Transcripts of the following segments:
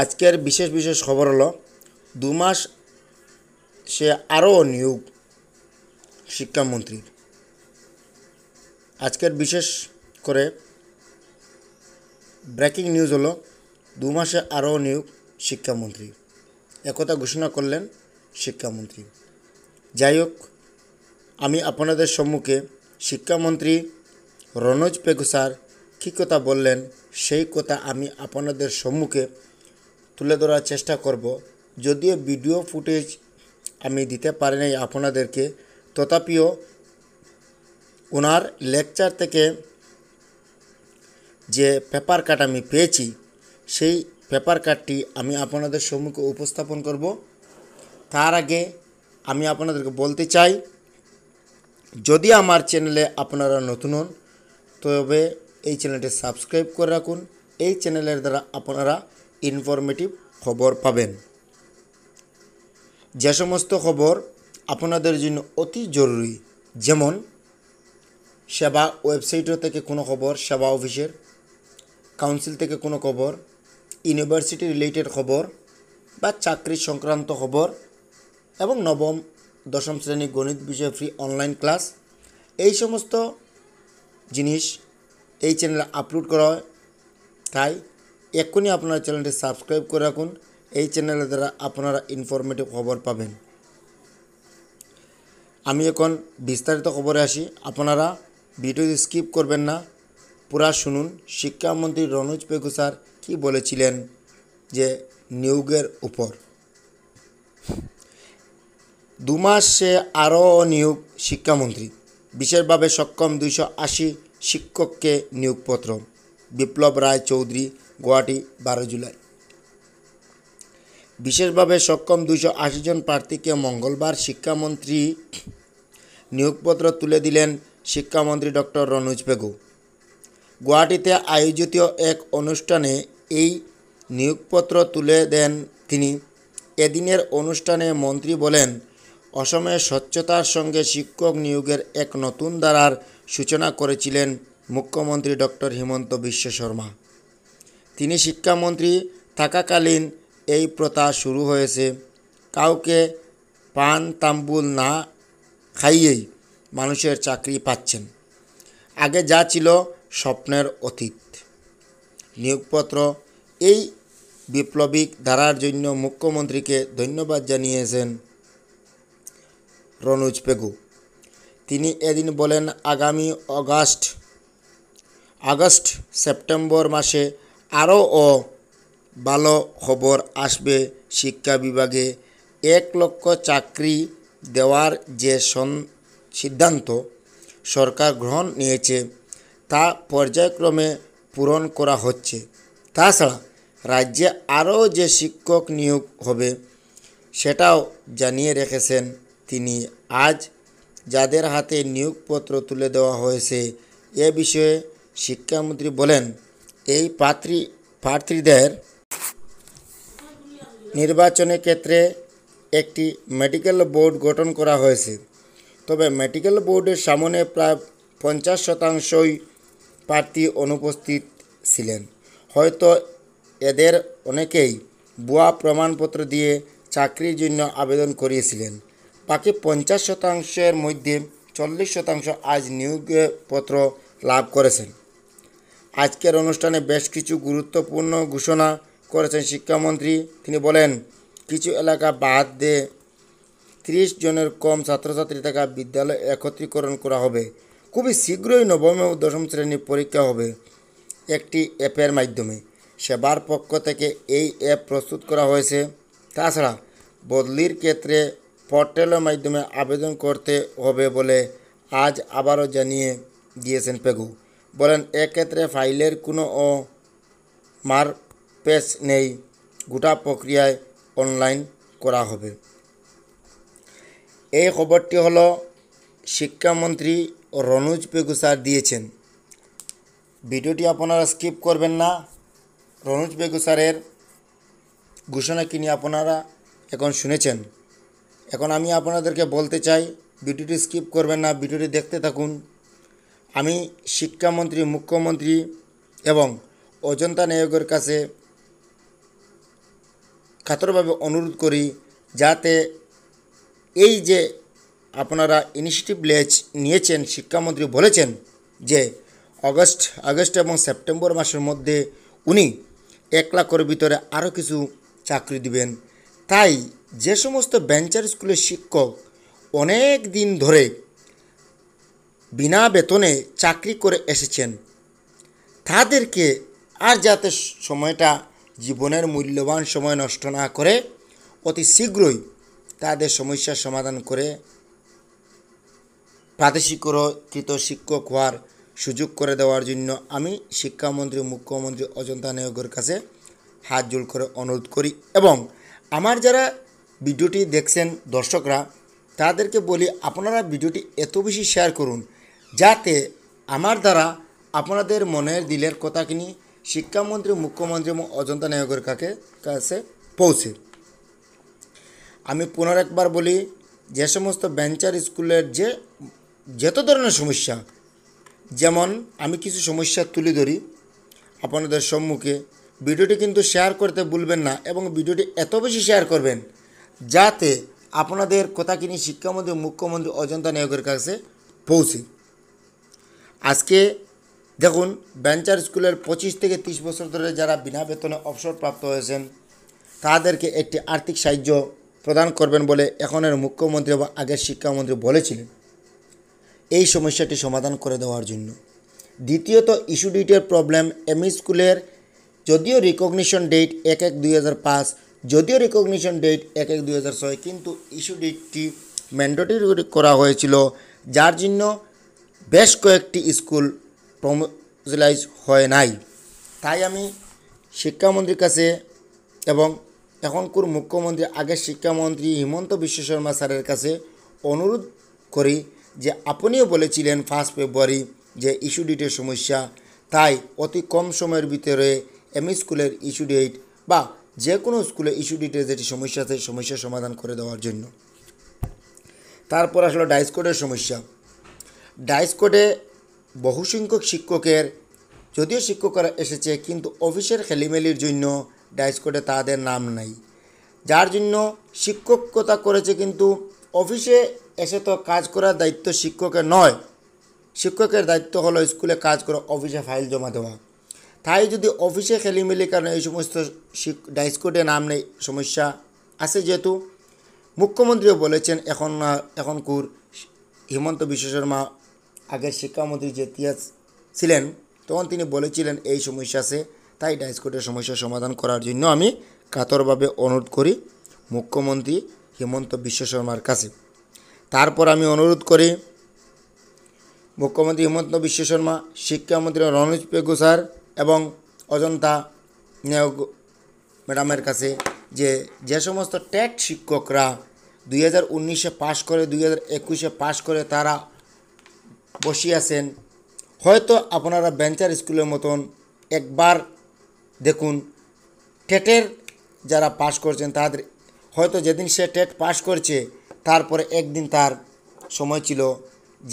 আজকের বিশেষ বিশেষ খবর হলো দু মাস সে আরও নিয়োগ শিক্ষামন্ত্রী আজকের বিশেষ করে ব্রেকিং নিউজ হলো দু মাসে আরও নিয়োগ শিক্ষামন্ত্রী একথা ঘোষণা করলেন শিক্ষামন্ত্রী যাই হোক আমি আপনাদের সম্মুখে শিক্ষামন্ত্রী রনোজ পেগুসার কী কথা বললেন সেই কথা আমি আপনাদের সম্মুখে তুলে ধরার চেষ্টা করব যদিও ভিডিও ফুটেজ আমি দিতে পারি নাই আপনাদেরকে তথাপিও ওনার লেকচার থেকে যে পেপার কাট আমি পেয়েছি সেই পেপার কাটটি আমি আপনাদের সম্মুখে উপস্থাপন করব তার আগে আমি আপনাদেরকে বলতে চাই যদি আমার চ্যানেলে আপনারা নতুন হন তবে এই চ্যানেলটি সাবস্ক্রাইব করে রাখুন এই চ্যানেলের দ্বারা আপনারা ইনফরমেটিভ খবর পাবেন যে সমস্ত খবর আপনাদের জন্য অতি জরুরি যেমন সেবা ওয়েবসাইট থেকে কোনো খবর সেবা অফিসের কাউন্সিল থেকে কোনো খবর ইউনিভার্সিটি রিলেটেড খবর বা চাকরি সংক্রান্ত খবর এবং নবম দশম শ্রেণী গণিত বিষয়ে ফ্রি অনলাইন ক্লাস এই সমস্ত জিনিস এই চ্যানেলে আপলোড করা হয় তাই এক্ষুনি আপনার চ্যানেলটি সাবস্ক্রাইব করে রাখুন এই চ্যানেলের দ্বারা আপনারা ইনফরমেটিভ খবর পাবেন আমি এখন বিস্তারিত খবরে আসি আপনারা ভিডিও স্কিপ করবেন না পুরা শুনুন শিক্ষামন্ত্রী রনোজ পেগু স্যার কী বলেছিলেন যে নিয়োগের উপর দুমাসে আরও নিয়োগ শিক্ষামন্ত্রী বিশেষভাবে সক্ষম দুইশো আশি শিক্ষককে নিয়োগপত্র বিপ্লব রায় চৌধুরী গুয়াহাটি বারো জুলাই বিশেষভাবে সক্ষম দুইশো আশি জন প্রার্থীকে মঙ্গলবার শিক্ষামন্ত্রী নিয়োগপত্র তুলে দিলেন শিক্ষামন্ত্রী ডক্টর রনুজ বেগু গুয়াহাটিতে আয়োজিত এক অনুষ্ঠানে এই নিয়োগপত্র তুলে দেন তিনি এদিনের অনুষ্ঠানে মন্ত্রী বলেন অসমে স্বচ্ছতার সঙ্গে শিক্ষক নিয়োগের এক নতুন ধারার সূচনা করেছিলেন মুখ্যমন্ত্রী ডক্টর হিমন্ত বিশ্ব শর্মা তিনি শিক্ষামন্ত্রী থাকাকালীন এই প্রথা শুরু হয়েছে কাউকে পান তাম্বুল না খাইয়েই মানুষের চাকরি পাচ্ছেন আগে যা ছিল স্বপ্নের অতীত নিয়োগপত্র এই বিপ্লবিক ধারার জন্য মুখ্যমন্ত্রীকে ধন্যবাদ জানিয়েছেন রনুজ পেগু তিনি এদিন বলেন আগামী অগাস্ট আগস্ট সেপ্টেম্বর মাসে আরও ও ভালো খবর আসবে শিক্ষা বিভাগে এক লক্ষ চাকরি দেওয়ার যে সিদ্ধান্ত সরকার গ্রহণ নিয়েছে তা পর্যায়ক্রমে পূরণ করা হচ্ছে তাছাড়া রাজ্যে আরও যে শিক্ষক নিয়োগ হবে সেটাও জানিয়ে রেখেছেন তিনি আজ যাদের হাতে নিয়োগপত্র তুলে দেওয়া হয়েছে এ বিষয়ে শিক্ষামন্ত্রী বলেন এই প্রার্থী প্রার্থীদের নির্বাচনের ক্ষেত্রে একটি মেডিকেল বোর্ড গঠন করা হয়েছে তবে মেডিকেল বোর্ডের সামনে প্রায় পঞ্চাশ শতাংশই প্রার্থী অনুপস্থিত ছিলেন হয়তো এদের অনেকেই ভুয়া প্রমাণপত্র দিয়ে চাকরির জন্য আবেদন করিয়েছিলেন বাকি পঞ্চাশ শতাংশের মধ্যে চল্লিশ শতাংশ আজ নিয়োগপত্র লাভ করেছেন আজকের অনুষ্ঠানে বেশ কিছু গুরুত্বপূর্ণ ঘোষণা করেছেন শিক্ষামন্ত্রী তিনি বলেন কিছু এলাকা বাদ দিয়ে ত্রিশ জনের কম ছাত্রছাত্রী থাকা বিদ্যালয়ে একত্রীকরণ করা হবে খুবই শীঘ্রই নবম ও দশম শ্রেণীর পরীক্ষা হবে একটি অ্যাপের মাধ্যমে সেবার পক্ষ থেকে এই অ্যাপ প্রস্তুত করা হয়েছে তাছাড়া বদলির ক্ষেত্রে পোর্টালের মাধ্যমে আবেদন করতে হবে বলে আজ আবারও জানিয়ে দিয়েছেন পেগু বলেন এক্ষেত্রে ফাইলের কোনো ও মার পেস নেই গোটা প্রক্রিয়ায় অনলাইন করা হবে এই খবরটি হলো শিক্ষামন্ত্রী রনুজ বেগুসার দিয়েছেন ভিডিওটি আপনারা স্কিপ করবেন না রনুজ বেগুসারের ঘোষণা কিনে আপনারা এখন শুনেছেন এখন আমি আপনাদেরকে বলতে চাই ভিডিওটি স্কিপ করবেন না ভিডিওটি দেখতে থাকুন আমি শিক্ষামন্ত্রী মুখ্যমন্ত্রী এবং অজন্তা নায়কের কাছে খাতরভাবে অনুরোধ করি যাতে এই যে আপনারা ইনিশিয়েটিভ নিয়েছেন শিক্ষামন্ত্রী বলেছেন যে অগস্ট আগস্ট এবং সেপ্টেম্বর মাসের মধ্যে উনি এক লাখের ভিতরে আরও কিছু চাকরি দিবেন তাই যে সমস্ত ভেঞ্চার স্কুলের শিক্ষক অনেক দিন ধরে বিনা বেতনে চাকরি করে এসেছেন তাদেরকে আর যাতে সময়টা জীবনের মূল্যবান সময় নষ্ট না করে অতি শীঘ্রই তাদের সমস্যার সমাধান করে প্রাদেশিকরকৃত শিক্ষক হওয়ার সুযোগ করে দেওয়ার জন্য আমি শিক্ষামন্ত্রী মুখ্যমন্ত্রী অজন্তা নায়কের কাছে হাত জোল করে অনুরোধ করি এবং আমার যারা ভিডিওটি দেখছেন দর্শকরা তাদেরকে বলি আপনারা ভিডিওটি এত বেশি শেয়ার করুন যাতে আমার দ্বারা আপনাদের মনের দিলের কথাখিনি শিক্ষামন্ত্রী মুখ্যমন্ত্রী এবং অজন্তা নায়কের কাকে কাছে পৌঁছে আমি পুনর একবার বলি যে সমস্ত ভেঞ্চার স্কুলের যে যত ধরনের সমস্যা যেমন আমি কিছু সমস্যা তুলে ধরি আপনাদের সম্মুখে ভিডিওটি কিন্তু শেয়ার করতে ভুলবেন না এবং ভিডিওটি এত বেশি শেয়ার করবেন যাতে আপনাদের কথা কিনি শিক্ষামন্ত্রী মুখ্যমন্ত্রী অজন্তা নায়কের কাছে পৌঁছে আজকে দেখুন ব্যাঞ্চার স্কুলের পঁচিশ থেকে তিরিশ বছর ধরে যারা বিনা বেতনে অবসর প্রাপ্ত হয়েছেন তাদেরকে একটি আর্থিক সাহায্য প্রদান করবেন বলে এখনের মুখ্যমন্ত্রী বা আগের শিক্ষামন্ত্রী বলেছিলেন এই সমস্যাটি সমাধান করে দেওয়ার জন্য দ্বিতীয়ত ইস্যু ডেটের প্রবলেম এমই স্কুলের যদিও রিকগনিশন ডেট এক এক দুই হাজার পাঁচ যদিও রিকগনিশন ডেট এক এক দুই হাজার ছয় কিন্তু ইস্যু ডেটটি ম্যান্ডেটরি করা হয়েছিল যার জন্য বেশ কয়েকটি স্কুল প্রমোজলাইজ হয় নাই তাই আমি শিক্ষামন্ত্রীর কাছে এবং এখনকার মুখ্যমন্ত্রী আগের শিক্ষামন্ত্রী হিমন্ত বিশ্ব শর্মা স্যারের কাছে অনুরোধ করি যে আপনিও বলেছিলেন ফার্স্ট ফেব্রুয়ারি যে ইস্যু ডেটের সমস্যা তাই অতি কম সময়ের ভিতরে এম স্কুলের ইস্যু ডেট বা যে কোনো স্কুলে ইস্যু ডেটের যেটি সমস্যা আছে সমস্যার সমাধান করে দেওয়ার জন্য তারপর আসলো ডাইসকোডের সমস্যা ডাইস কোডে বহু সংখ্যক শিক্ষকের যদিও শিক্ষকরা এসেছে কিন্তু অফিসের খেলিমেলির জন্য ডাইস কোডে তাদের নাম নাই যার জন্য শিক্ষকতা করেছে কিন্তু অফিসে এসে তো কাজ করার দায়িত্ব শিক্ষকের নয় শিক্ষকের দায়িত্ব হলো স্কুলে কাজ করা অফিসে ফাইল জমা দেওয়া তাই যদি অফিসে খেলিমেলির কারণে এই সমস্ত ডাইস কোডে নাম নেই সমস্যা আছে যেহেতু মুখ্যমন্ত্রীও বলেছেন এখন এখন কুর হিমন্ত বিশ্ব শর্মা আগের শিক্ষামন্ত্রী যে ছিলেন তখন তিনি বলেছিলেন এই সমস্যা আছে তাই ডাইসকোটের সমস্যা সমাধান করার জন্য আমি কাতরভাবে অনুরোধ করি মুখ্যমন্ত্রী হেমন্ত বিশ্ব শর্মার কাছে তারপর আমি অনুরোধ করি মুখ্যমন্ত্রী হেমন্ত বিশ্ব শর্মা শিক্ষামন্ত্রী রনজ পেগু স্যার এবং অজন্তা নেয়গ ম্যাডামের কাছে যে যে সমস্ত ট্যাট শিক্ষকরা দুই হাজার উনিশে পাশ করে দুই হাজার একুশে পাশ করে তারা বসিয়াছেন হয়তো আপনারা বেঞ্চার স্কুলের মতন একবার দেখুন টেটের যারা পাশ করছেন তাদের হয়তো যেদিন সে টেট পাশ করছে তারপরে একদিন তার সময় ছিল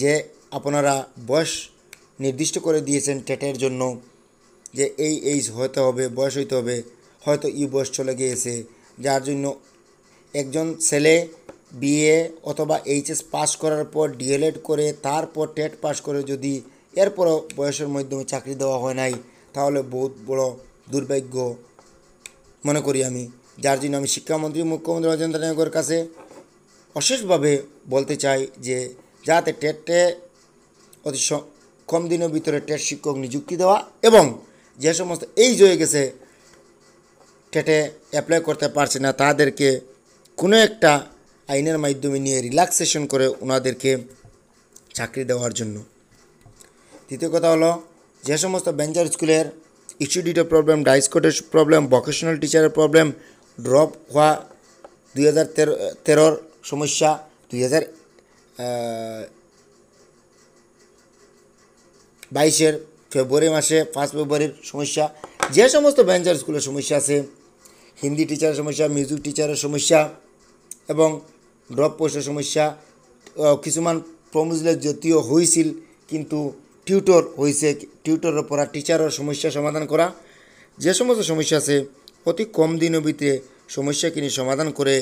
যে আপনারা বয়স নির্দিষ্ট করে দিয়েছেন টেটের জন্য যে এই এই হতে হবে বয়স হইতে হবে হয়তো ই বয়স চলে গিয়েছে যার জন্য একজন ছেলে বিএ অথবা এইচএস পাস করার পর ডিএলএড করে তারপর টেট পাস e করে যদি এরপরও বয়সের মাধ্যমে চাকরি দেওয়া হয় নাই তাহলে বহুত বড় দুর্ভাগ্য মনে করি আমি যার জন্য আমি শিক্ষামন্ত্রী মুখ্যমন্ত্রী রাজেন্দ্র নায়কের কাছে অশেষভাবে বলতে চাই যে যাতে টেটে e অতি কম দিনের ভিতরে টেট e শিক্ষক নিযুক্তি দেওয়া এবং যে সমস্ত এই জয়ে গেছে টেটে অ্যাপ্লাই করতে পারছে না তাদেরকে কোনো একটা আইনের মাধ্যমে নিয়ে রিল্যাক্সেশন করে ওনাদেরকে চাকরি দেওয়ার জন্য তৃতীয় কথা হলো যে সমস্ত বেঞ্চার স্কুলের ইস্যুডিটের প্রবলেম ডাইস প্রবলেম ভোকেশনাল টিচারের প্রবলেম ড্রপ হওয়া দুই হাজার তেরোর সমস্যা দুই হাজার বাইশের ফেব্রুয়ারি মাসে ফার্স্ট ফেব্রুয়ারির সমস্যা যে সমস্ত বেঞ্চার স্কুলের সমস্যা আছে হিন্দি টিচারের সমস্যা মিউজিক টিচারের সমস্যা এবং ড্রপ পইচাৰ সমস্যা কিছুমান ফৰ্মুলেট যদিও হৈছিল কিন্তু টিউটর হৈছে টিউটৰৰ পৰা টিচারের সমস্যা সমাধান করা যে সমস্ত সমস্যা আছে অতি কম দিনৰ ভিতরে সমস্যাখিনি সমাধান করে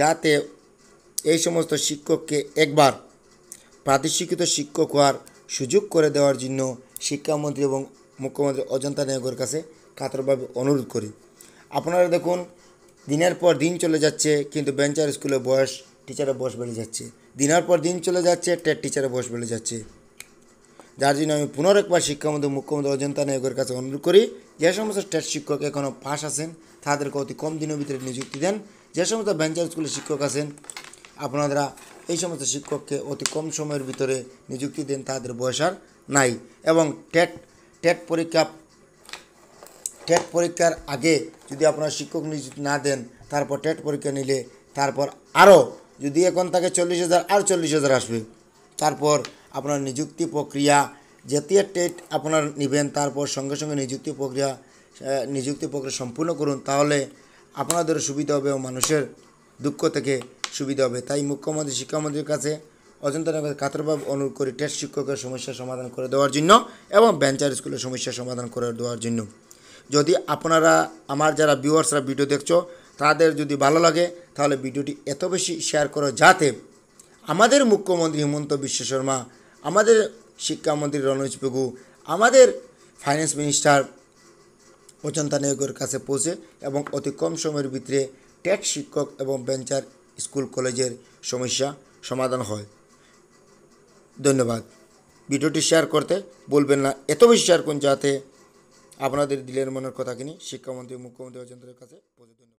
যাতে এই সমস্ত শিক্ষককে একবার প্রাতিশিক্ষিত শিক্ষক হওয়ার সুযোগ করে দেওয়ার জন্য শিক্ষামন্ত্রী এবং মুখ্যমন্ত্রী অজন্তা নায়কের কাছে কাতরভাবে অনুরোধ করি আপনারা দেখুন দিনের পর দিন চলে যাচ্ছে কিন্তু বেঞ্চার স্কুলের বয়স টিচারে বস বেড়ে যাচ্ছে দিনের পর দিন চলে যাচ্ছে টেট টিচারে বস বেড়ে যাচ্ছে যার জন্য আমি পুনর একবার শিক্ষামন্ত্রী মুখ্যমন্ত্রী অজন্তা নায়কের কাছে অনুরোধ করি যে সমস্ত টেট শিক্ষক এখনও পাশ আছেন তাদেরকে অতি কম দিনের ভিতরে নিযুক্তি দেন যে সমস্ত ভেঞ্চার স্কুলের শিক্ষক আছেন আপনারা এই সমস্ত শিক্ষককে অতি কম সময়ের ভিতরে নিযুক্তি দেন তাদের বয়স আর নাই এবং টেট টেট পরীক্ষা টেট পরীক্ষার আগে যদি আপনারা শিক্ষক নিযুক্তি না দেন তারপর টেট পরীক্ষা নিলে তারপর আরও যদি এখন থাকে চল্লিশ হাজার আর চল্লিশ হাজার আসবে তারপর আপনার নিযুক্তি প্রক্রিয়া জাতীয় টেট আপনার নেবেন তারপর সঙ্গে সঙ্গে নিযুক্তি প্রক্রিয়া নিযুক্তি প্রক্রিয়া সম্পূর্ণ করুন তাহলে আপনাদের সুবিধা হবে ও মানুষের দুঃখ থেকে সুবিধা হবে তাই মুখ্যমন্ত্রী শিক্ষামন্ত্রীর কাছে অজন্তনগর কাতরভাবে অনুরোধ করি টেট শিক্ষকের সমস্যার সমাধান করে দেওয়ার জন্য এবং বেঞ্চার স্কুলের সমস্যার সমাধান করে দেওয়ার জন্য যদি আপনারা আমার যারা ভিউয়ার্সরা ভিডিও দেখছো তাদের যদি ভালো লাগে তাহলে ভিডিওটি এত বেশি শেয়ার করো যাতে আমাদের মুখ্যমন্ত্রী হিমন্ত বিশ্ব শর্মা আমাদের শিক্ষামন্ত্রী রণজ পেগু আমাদের ফাইন্যান্স মিনিস্টার অচন্তা নায়কের কাছে পৌঁছে এবং অতি কম সময়ের ভিতরে টেট শিক্ষক এবং বেঞ্চার স্কুল কলেজের সমস্যা সমাধান হয় ধন্যবাদ ভিডিওটি শেয়ার করতে বলবেন না এত বেশি শেয়ার করুন যাতে আপনাদের দিলের মনের কথা কিনি শিক্ষামন্ত্রী মুখ্যমন্ত্রী অচন্তের কাছে পৌঁছে